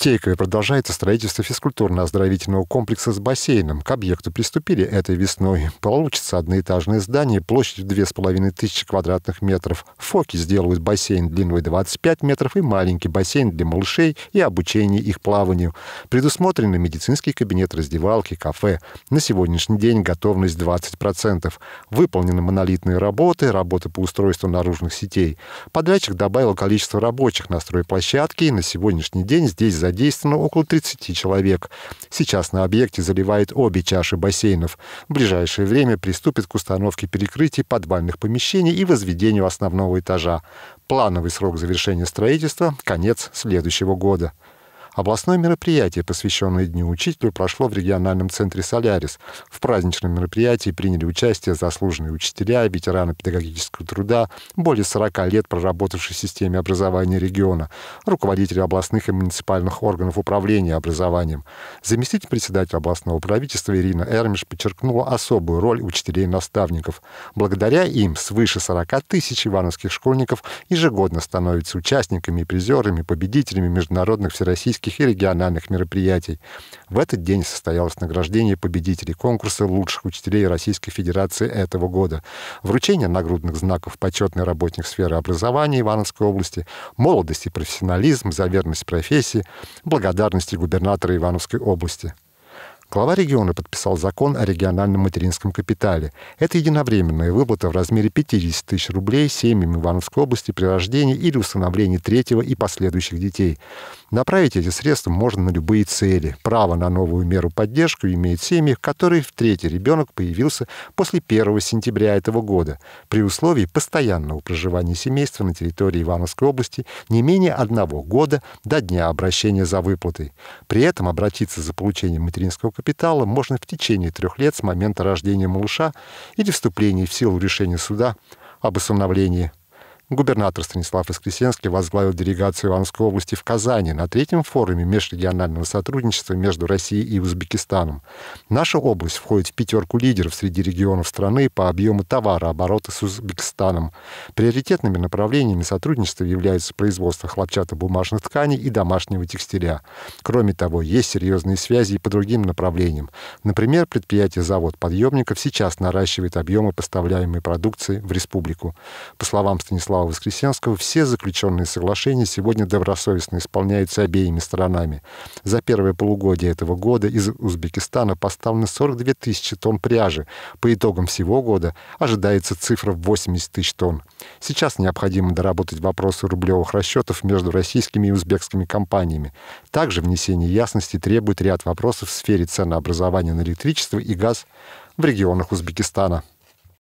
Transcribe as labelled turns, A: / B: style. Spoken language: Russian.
A: Тейкове продолжается строительство физкультурно-оздоровительного комплекса с бассейном. К объекту приступили этой весной. Получится одноэтажное здание площадью 2500 квадратных метров. В Фоке сделают бассейн длиной 25 метров и маленький бассейн для малышей и обучение их плаванию. Предусмотрены медицинский кабинет, раздевалки, кафе. На сегодняшний день готовность 20%. Выполнены монолитные работы, работы по устройству наружных сетей. Подрядчик добавил количество рабочих на стройплощадке и на сегодняшний день здесь за задействовано около 30 человек. Сейчас на объекте заливает обе чаши бассейнов. В ближайшее время приступит к установке перекрытий подвальных помещений и возведению основного этажа. Плановый срок завершения строительства – конец следующего года. Областное мероприятие, посвященное Дню учителя, прошло в региональном центре «Солярис». В праздничном мероприятии приняли участие заслуженные учителя, ветераны педагогического труда, более 40 лет проработавшие в системе образования региона, руководители областных и муниципальных органов управления образованием. Заместитель председателя областного правительства Ирина Эрмиш подчеркнула особую роль учителей-наставников. Благодаря им свыше 40 тысяч ивановских школьников ежегодно становятся участниками, призерами, победителями международных всероссийских городских и региональных мероприятий. В этот день состоялось награждение победителей конкурса лучших учителей Российской Федерации этого года, вручение нагрудных знаков почетный работник сферы образования Ивановской области, молодость и профессионализм, за верность профессии, благодарности губернатора Ивановской области. Глава региона подписал закон о региональном материнском капитале. Это единовременная выплата в размере 50 тысяч рублей семьям Ивановской области при рождении или установлении третьего и последующих детей. Направить эти средства можно на любые цели. Право на новую меру поддержки имеют семьи, в которых в третий ребенок появился после 1 сентября этого года, при условии постоянного проживания семейства на территории Ивановской области не менее одного года до дня обращения за выплатой. При этом обратиться за получением материнского капитала можно в течение трех лет с момента рождения малыша или вступления в силу решения суда об усыновлении Губернатор Станислав Воскресенский возглавил делегацию Ивановской области в Казани на третьем форуме межрегионального сотрудничества между Россией и Узбекистаном. Наша область входит в пятерку лидеров среди регионов страны по объему товарооборота с Узбекистаном. Приоритетными направлениями сотрудничества являются производство хлопчатобумажных тканей и домашнего текстиля. Кроме того, есть серьезные связи и по другим направлениям. Например, предприятие-завод подъемников сейчас наращивает объемы поставляемой продукции в республику. По словам Станислава слова Воскресенского, все заключенные соглашения сегодня добросовестно исполняются обеими сторонами. За первое полугодие этого года из Узбекистана поставлено 42 тысячи тонн пряжи. По итогам всего года ожидается цифра в 80 тысяч тонн. Сейчас необходимо доработать вопросы рублевых расчетов между российскими и узбекскими компаниями. Также внесение ясности требует ряд вопросов в сфере ценообразования на электричество и газ в регионах Узбекистана.